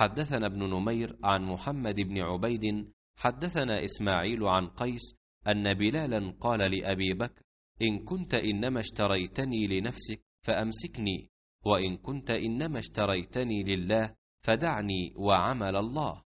حدثنا ابن نمير عن محمد بن عبيد حدثنا إسماعيل عن قيس أن بلالا قال لأبي بكر إن كنت إنما اشتريتني لنفسك فأمسكني وإن كنت إنما اشتريتني لله فدعني وعمل الله